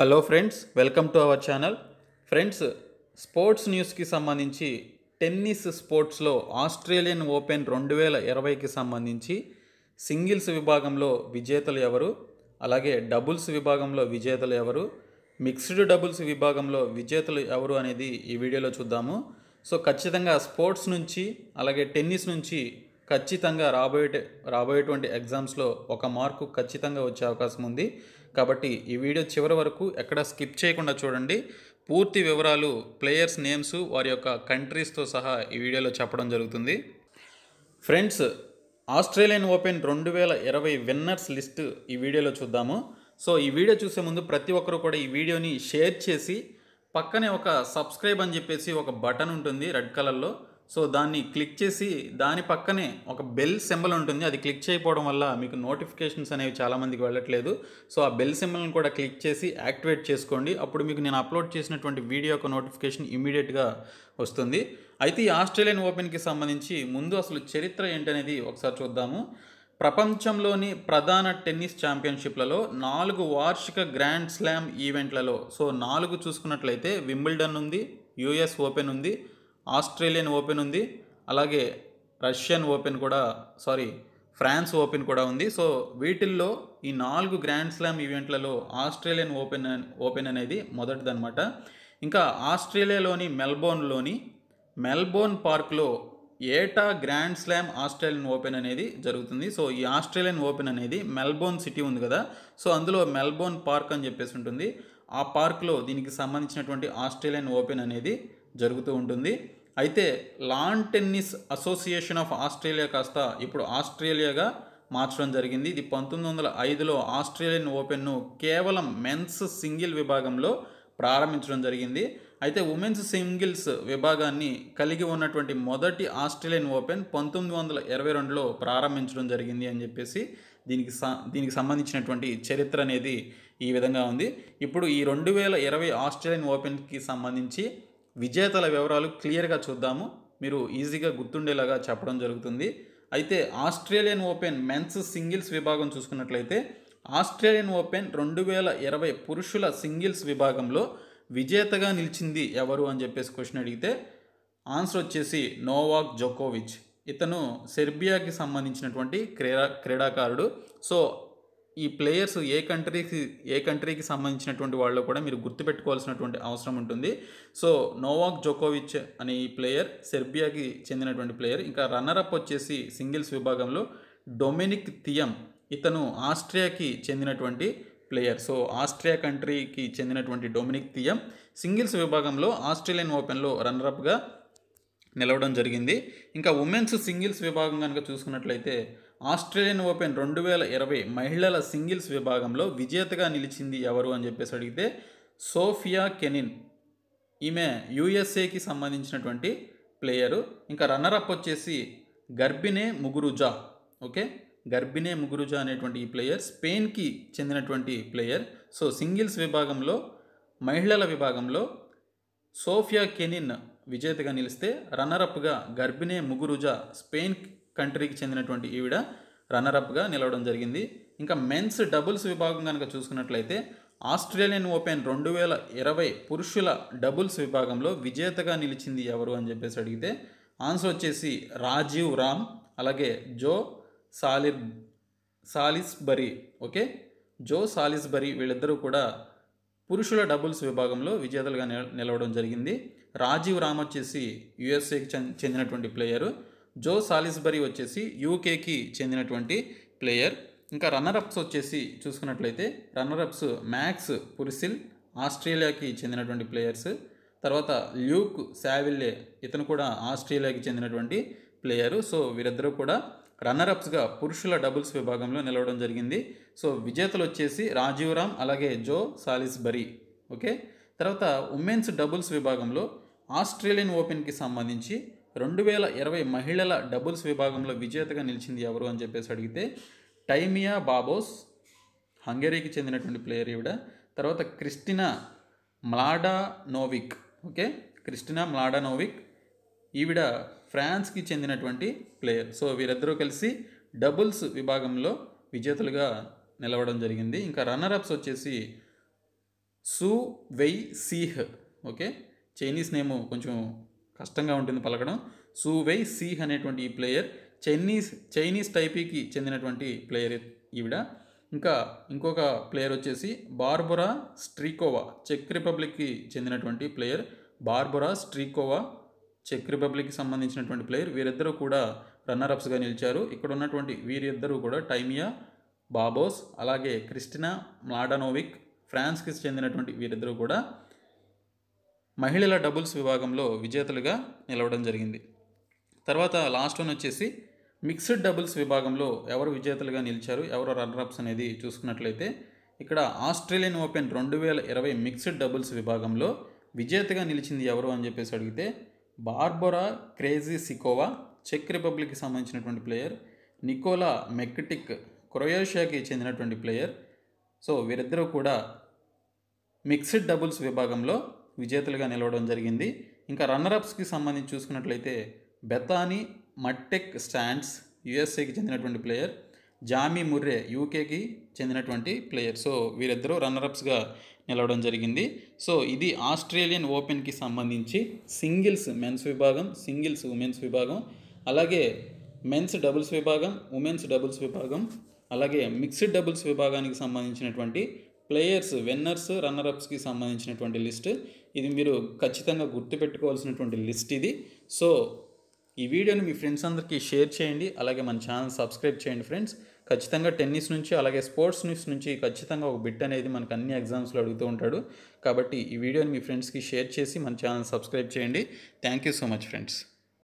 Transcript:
hello friends welcome to our channel friends sports న్యూస్కి సంబంధించి tennis స్పోర్ట్స్లో ఆస్ట్రేలియన్ ఓపెన్ రెండు వేల ఇరవైకి సంబంధించి సింగిల్స్ విభాగంలో విజేతలు ఎవరు అలాగే డబుల్స్ విభాగంలో విజేతలు ఎవరు మిక్స్డ్ డబుల్స్ విభాగంలో విజేతలు ఎవరు అనేది ఈ వీడియోలో చూద్దాము సో ఖచ్చితంగా స్పోర్ట్స్ నుంచి అలాగే టెన్నిస్ నుంచి ఖచ్చితంగా రాబోయే రాబోయేటువంటి ఎగ్జామ్స్లో ఒక మార్కు ఖచ్చితంగా వచ్చే అవకాశం ఉంది కాబట్టి ఈ వీడియో చివరి వరకు ఎక్కడ స్కిప్ చేయకుండా చూడండి పూర్తి వివరాలు ప్లేయర్స్ నేమ్స్ వారి యొక్క కంట్రీస్తో సహా ఈ వీడియోలో చెప్పడం జరుగుతుంది ఫ్రెండ్స్ ఆస్ట్రేలియన్ ఓపెన్ రెండు వేల ఇరవై విన్నర్స్ లిస్ట్ ఈ వీడియోలో చూద్దాము సో ఈ వీడియో చూసే ముందు ప్రతి ఒక్కరు కూడా ఈ వీడియోని షేర్ చేసి పక్కనే ఒక సబ్స్క్రైబ్ అని చెప్పేసి ఒక బటన్ ఉంటుంది రెడ్ కలర్లో సో దాన్ని క్లిక్ చేసి దాని పక్కనే ఒక బెల్ సింబల్ ఉంటుంది అది క్లిక్ చేయకపోవడం వల్ల మీకు నోటిఫికేషన్స్ అనేవి చాలామందికి వెళ్ళట్లేదు సో ఆ బెల్ సింబల్ని కూడా క్లిక్ చేసి యాక్టివేట్ చేసుకోండి అప్పుడు మీకు నేను అప్లోడ్ చేసినటువంటి వీడియో యొక్క నోటిఫికేషన్ ఇమీడియట్గా వస్తుంది అయితే ఈ ఆస్ట్రేలియన్ ఓపెన్కి సంబంధించి ముందు అసలు చరిత్ర ఏంటనేది ఒకసారి చూద్దాము ప్రపంచంలోని ప్రధాన టెన్నిస్ ఛాంపియన్షిప్లలో నాలుగు వార్షిక గ్రాండ్ స్లామ్ ఈవెంట్లలో సో నాలుగు చూసుకున్నట్లయితే వింబిల్డన్ ఉంది యుఎస్ ఓపెన్ ఉంది ఆస్ట్రేలియన్ ఓపెన్ ఉంది అలాగే రష్యన్ ఓపెన్ కూడా సారీ ఫ్రాన్స్ ఓపెన్ కూడా ఉంది సో వీటిల్లో ఈ నాలుగు గ్రాండ్ స్లామ్ ఈవెంట్లలో ఆస్ట్రేలియన్ ఓపెన్ ఓపెన్ అనేది మొదటిదనమాట ఇంకా ఆస్ట్రేలియాలోని మెల్బోర్న్లోని మెల్బోర్న్ పార్క్లో ఏటా గ్రాండ్ స్లామ్ ఆస్ట్రేలియన్ ఓపెన్ అనేది జరుగుతుంది సో ఈ ఆస్ట్రేలియన్ ఓపెన్ అనేది మెల్బోర్న్ సిటీ ఉంది కదా సో అందులో మెల్బోర్న్ పార్క్ అని చెప్పేసి ఉంటుంది ఆ పార్క్లో దీనికి సంబంధించినటువంటి ఆస్ట్రేలియన్ ఓపెన్ అనేది జరుగుతూ ఉంటుంది అయితే lawn tennis association of Australia కాస్త ఇప్పుడు ఆస్ట్రేలియాగా మార్చడం జరిగింది ఇది పంతొమ్మిది వందల ఐదులో ఆస్ట్రేలియన్ ఓపెన్ను కేవలం మెన్స్ సింగిల్ విభాగంలో ప్రారంభించడం జరిగింది అయితే ఉమెన్స్ సింగిల్స్ విభాగాన్ని కలిగి ఉన్నటువంటి మొదటి ఆస్ట్రేలియన్ ఓపెన్ పంతొమ్మిది వందల ఇరవై రెండులో ప్రారంభించడం జరిగింది అని చెప్పేసి దీనికి దీనికి సంబంధించినటువంటి చరిత్ర అనేది ఈ విధంగా ఉంది ఇప్పుడు ఈ రెండు వేల ఇరవై ఆస్ట్రేలియన్ ఓపెన్కి సంబంధించి విజేతల వివరాలు క్లియర్గా చూద్దాము మీరు ఈజీగా గుర్తుండేలాగా చెప్పడం జరుగుతుంది అయితే ఆస్ట్రేలియన్ ఓపెన్ మెన్స్ సింగిల్స్ విభాగం చూసుకున్నట్లయితే ఆస్ట్రేలియన్ ఓపెన్ రెండు వేల ఇరవై పురుషుల సింగిల్స్ విభాగంలో విజేతగా నిలిచింది ఎవరు అని చెప్పేసి క్వశ్చన్ అడిగితే ఆన్సర్ వచ్చేసి నోవాక్ జోకోవిచ్ ఇతను సెర్బియాకి సంబంధించినటువంటి క్రీడా క్రీడాకారుడు సో ఈ ప్లేయర్స్ ఏ కంట్రీకి ఏ కంట్రీకి సంబంధించినటువంటి వాళ్ళు కూడా మీరు గుర్తుపెట్టుకోవాల్సినటువంటి అవసరం ఉంటుంది సో నోవాక్ జోకోవిచ్ అనే ఈ ప్లేయర్ సెర్బియాకి చెందినటువంటి ప్లేయర్ ఇంకా రన్నర్అప్ వచ్చేసి సింగిల్స్ విభాగంలో డొమినిక్ థియం ఇతను ఆస్ట్రియాకి చెందినటువంటి ప్లేయర్ సో ఆస్ట్రియా కంట్రీకి చెందినటువంటి డొమినిక్ థియం సింగిల్స్ విభాగంలో ఆస్ట్రేలియన్ ఓపెన్లో రన్నర్అప్గా నిలవడం జరిగింది ఇంకా ఉమెన్స్ సింగిల్స్ విభాగం కనుక చూసుకున్నట్లయితే ఆస్ట్రేలియన్ ఓపెన్ రెండు వేల ఇరవై మహిళల సింగిల్స్ విభాగంలో విజేతగా నిలిచింది ఎవరు అని చెప్పేసి అడిగితే సోఫియా కెనిన్ ఈమె యుఎస్ఏకి సంబంధించినటువంటి ప్లేయరు ఇంకా రన్నర్అప్ వచ్చేసి Garbine Muguruza okay Garbine Muguruza అనేటువంటి ఈ ప్లేయర్ స్పెయిన్కి చెందినటువంటి ప్లేయర్ సో సింగిల్స్ విభాగంలో మహిళల విభాగంలో సోఫియా కెనిన్ విజేతగా నిలిస్తే రన్నర్అప్గా గర్భినే ముగురుజా స్పెయిన్ కంట్రీకి చెందినటువంటి ఈవిడ రన్నరప్గా నిలవడం జరిగింది ఇంకా మెన్స్ డబుల్స్ విభాగం కనుక చూసుకున్నట్లయితే ఆస్ట్రేలియన్ ఓపెన్ రెండు వేల ఇరవై పురుషుల డబుల్స్ విభాగంలో విజేతగా నిలిచింది ఎవరు అని చెప్పేసి అడిగితే ఆన్సర్ వచ్చేసి రాజీవ్ రామ్ అలాగే జో సాలి సాలిస్బరీ ఓకే జో సాలిస్బరీ వీళ్ళిద్దరూ కూడా పురుషుల డబుల్స్ విభాగంలో విజేతలుగా నిలవడం జరిగింది రాజీవ్ రామ్ వచ్చేసి యుఎస్ఏకి చెందినటువంటి ప్లేయరు జో సాలిస్బరీ వచ్చేసి యూకేకి చెందినటువంటి ప్లేయర్ ఇంకా రన్నరప్స్ వచ్చేసి చూసుకున్నట్లయితే రన్నర్అప్స్ మ్యాక్స్ పురిసిల్ ఆస్ట్రేలియాకి చెందినటువంటి ప్లేయర్స్ తర్వాత ల్యూక్ శావిల్లే ఇతను కూడా ఆస్ట్రేలియాకి చెందినటువంటి ప్లేయరు సో వీరిద్దరూ కూడా రన్నరప్స్గా పురుషుల డబుల్స్ విభాగంలో నిలవడం జరిగింది సో విజేతలు వచ్చేసి రాజీవ్ రామ్ అలాగే జో సాలిస్బరీ ఓకే తర్వాత ఉమెన్స్ డబుల్స్ విభాగంలో ఆస్ట్రేలియన్ ఓపెన్కి సంబంధించి రెండు వేల ఇరవై మహిళల డబుల్స్ విభాగంలో విజేతగా నిలిచింది ఎవరు అని చెప్పేసి అడిగితే టైమియా బాబోస్ హంగేరీకి చెందినటువంటి ప్లేయర్ ఈవిడ తర్వాత Kristina Mladenovic okay Kristina Mladenovic ఈవిడ ఫ్రాన్స్కి చెందినటువంటి ప్లేయర్ సో వీరిద్దరూ కలిసి డబుల్స్ విభాగంలో విజేతలుగా నిలవడం జరిగింది ఇంకా అప్స్ వచ్చేసి సు వెయ్ సీహ్ ఓకే చైనీస్ నేమ్ కొంచెం కష్టంగా ఉంటుంది పలకడం సూవై సి అనేటువంటి ఈ ప్లేయర్ చైనీస్ చైనీస్ టైపీకి చెందినటువంటి ప్లేయర్ ఈవిడ ఇంకా ఇంకొక ప్లేయర్ వచ్చేసి బార్బొరా స్ట్రీకోవా చెక్ రిపబ్లిక్కి చెందినటువంటి ప్లేయర్ బార్బొరా స్ట్రీకోవా చెక్ రిపబ్లిక్కి సంబంధించినటువంటి ప్లేయర్ వీరిద్దరూ కూడా అప్స్గా నిలిచారు ఇక్కడ ఉన్నటువంటి వీరిద్దరూ కూడా టైమియా బాబోస్ అలాగే క్రిస్టినా మ్లాడనోవిక్ ఫ్రాన్స్కి చెందినటువంటి వీరిద్దరూ కూడా మహిళల డబుల్స్ విభాగంలో విజేతలుగా నిలవడం జరిగింది తర్వాత లాస్ట్ వన్ వచ్చేసి మిక్స్డ్ డబుల్స్ విభాగంలో ఎవరు విజేతలుగా నిలిచారు ఎవరు రన్నర్అప్స్ అనేది చూసుకున్నట్లయితే ఇక్కడ ఆస్ట్రేలియన్ ఓపెన్ రెండు వేల ఇరవై మిక్స్డ్ డబుల్స్ విభాగంలో విజేతగా నిలిచింది ఎవరు అని చెప్పేసి అడిగితే బార్బొరా క్రేజీ సికోవా చెక్ రిపబ్లిక్కి సంబంధించినటువంటి ప్లేయర్ నికోలా మెక్టిక్ క్రొయేషియాకి చెందినటువంటి ప్లేయర్ సో వీరిద్దరూ కూడా మిక్స్డ్ డబుల్స్ విభాగంలో విజేతలుగా నిలవడం జరిగింది ఇంకా రన్నర్అప్స్కి సంబంధించి చూసుకున్నట్లయితే బెతానీ మట్టెక్ స్టాండ్స్ యుఎస్ఏకి చెందినటువంటి ప్లేయర్ జామీ ముర్రే యూకేకి చెందినటువంటి ప్లేయర్ సో వీరిద్దరూ రన్నర్అప్స్గా నిలవడం జరిగింది సో ఇది ఆస్ట్రేలియన్ ఓపెన్కి సంబంధించి సింగిల్స్ మెన్స్ విభాగం సింగిల్స్ ఉమెన్స్ విభాగం అలాగే మెన్స్ డబుల్స్ విభాగం ఉమెన్స్ డబుల్స్ విభాగం అలాగే మిక్స్డ్ డబుల్స్ విభాగానికి సంబంధించినటువంటి ప్లేయర్స్ విన్నర్స్ రన్నర్అప్స్కి సంబంధించినటువంటి లిస్ట్ ఇది మీరు ఖచ్చితంగా గుర్తుపెట్టుకోవాల్సినటువంటి లిస్ట్ ఇది సో ఈ వీడియోని మీ ఫ్రెండ్స్ అందరికీ షేర్ చేయండి అలాగే మన ఛానల్ సబ్స్క్రైబ్ చేయండి ఫ్రెండ్స్ ఖచ్చితంగా టెన్నిస్ నుంచి అలాగే స్పోర్ట్స్ న్యూస్ నుంచి ఖచ్చితంగా ఒక బిట్ అనేది మనకు అన్ని ఎగ్జామ్స్లో అడుగుతూ ఉంటాడు కాబట్టి ఈ వీడియోని మీ ఫ్రెండ్స్కి షేర్ చేసి మన ఛానల్ సబ్స్క్రైబ్ చేయండి thank you so much friends